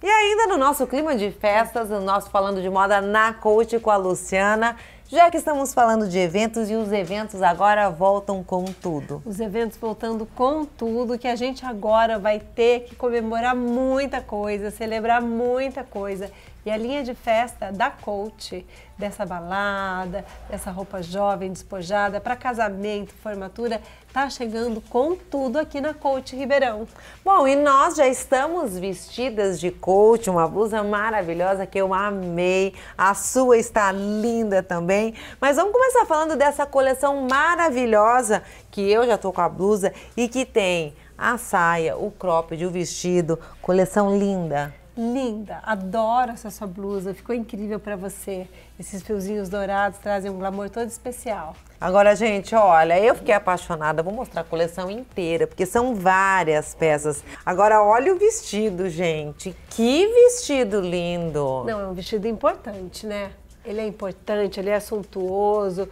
E ainda no nosso clima de festas, no nosso Falando de Moda na Coach com a Luciana, já que estamos falando de eventos e os eventos agora voltam com tudo. Os eventos voltando com tudo, que a gente agora vai ter que comemorar muita coisa, celebrar muita coisa. E a linha de festa da Coach, dessa balada, dessa roupa jovem despojada, para casamento, formatura, tá chegando com tudo aqui na Coach Ribeirão. Bom, e nós já estamos vestidas de coach, uma blusa maravilhosa que eu amei. A sua está linda também mas vamos começar falando dessa coleção maravilhosa que eu já tô com a blusa e que tem a saia, o cropped, o vestido, coleção linda. Linda, adoro essa sua blusa, ficou incrível para você. Esses fiozinhos dourados trazem um glamour todo especial. Agora, gente, olha, eu fiquei apaixonada, vou mostrar a coleção inteira, porque são várias peças. Agora, olha o vestido, gente, que vestido lindo! Não, é um vestido importante, né? Ele é importante, ele é suntuoso.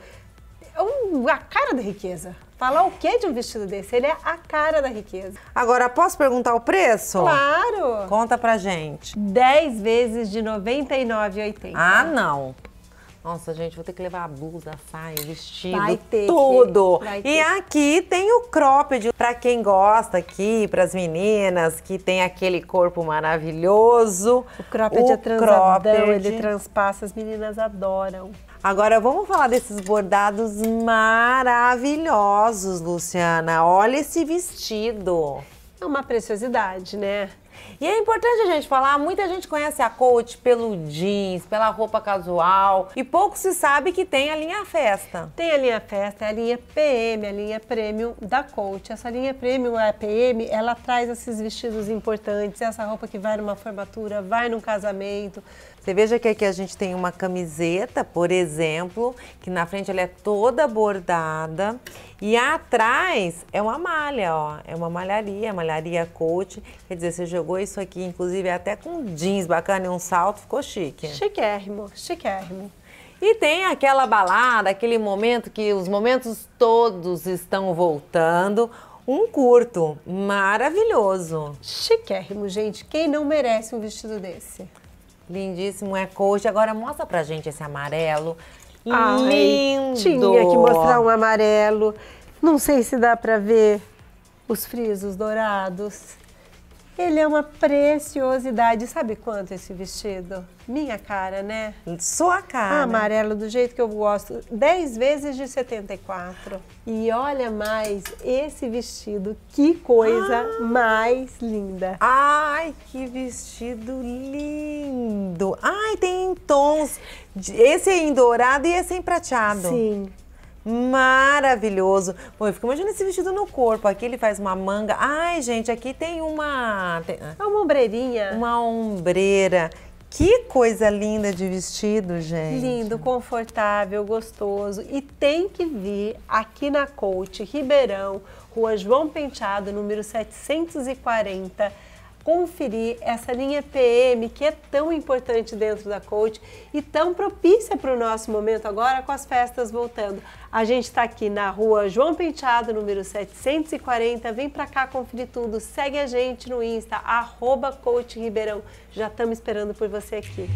É um, a cara da riqueza. Falar o que de um vestido desse? Ele é a cara da riqueza. Agora, posso perguntar o preço? Claro! Conta pra gente. 10 vezes de 99,80. Ah, não. Nossa, gente, vou ter que levar a blusa, a saia, vestido, vai ter tudo. Que, vai ter. E aqui tem o cropped para quem gosta aqui, para as meninas que tem aquele corpo maravilhoso. O cropped é o é transadão, cropped. ele transpassa, as meninas adoram. Agora vamos falar desses bordados maravilhosos, Luciana. Olha esse vestido. É uma preciosidade, né? E é importante a gente falar, muita gente conhece a coach pelo jeans, pela roupa casual, e pouco se sabe que tem a linha festa. Tem a linha festa, é a linha PM, a linha premium da coach. Essa linha premium, a PM, ela traz esses vestidos importantes, essa roupa que vai numa formatura, vai num casamento. Você veja que aqui a gente tem uma camiseta, por exemplo, que na frente ela é toda bordada e atrás é uma malha, ó, é uma malharia, malharia coach, quer dizer, você jogou jogou isso aqui, inclusive até com jeans bacana e um salto, ficou chique. Chiquérrimo, chiquérrimo. E tem aquela balada, aquele momento que os momentos todos estão voltando. Um curto maravilhoso. Chiquérrimo, gente. Quem não merece um vestido desse? Lindíssimo, é coxa. Agora mostra pra gente esse amarelo. Ai, Lindo! Tinha que mostrar um amarelo. Não sei se dá pra ver os frisos dourados. Ele é uma preciosidade. Sabe quanto esse vestido? Minha cara, né? Sua cara. amarelo do jeito que eu gosto. 10 vezes de 74. E olha mais esse vestido. Que coisa ah. mais linda. Ai, que vestido lindo. Ai, tem tons. Esse é em dourado e esse é em prateado. Sim maravilhoso. Pô, eu fico imaginando esse vestido no corpo. Aqui ele faz uma manga. Ai, gente, aqui tem uma... Tem... Ah, é uma ombreirinha. Uma ombreira. Que coisa linda de vestido, gente. Lindo, confortável, gostoso. E tem que vir aqui na Coach Ribeirão, Rua João Penteado, número 740 conferir essa linha PM que é tão importante dentro da coach e tão propícia para o nosso momento agora com as festas voltando. A gente está aqui na rua João Penteado, número 740. Vem para cá conferir tudo. Segue a gente no Insta, arroba Ribeirão. Já estamos esperando por você aqui.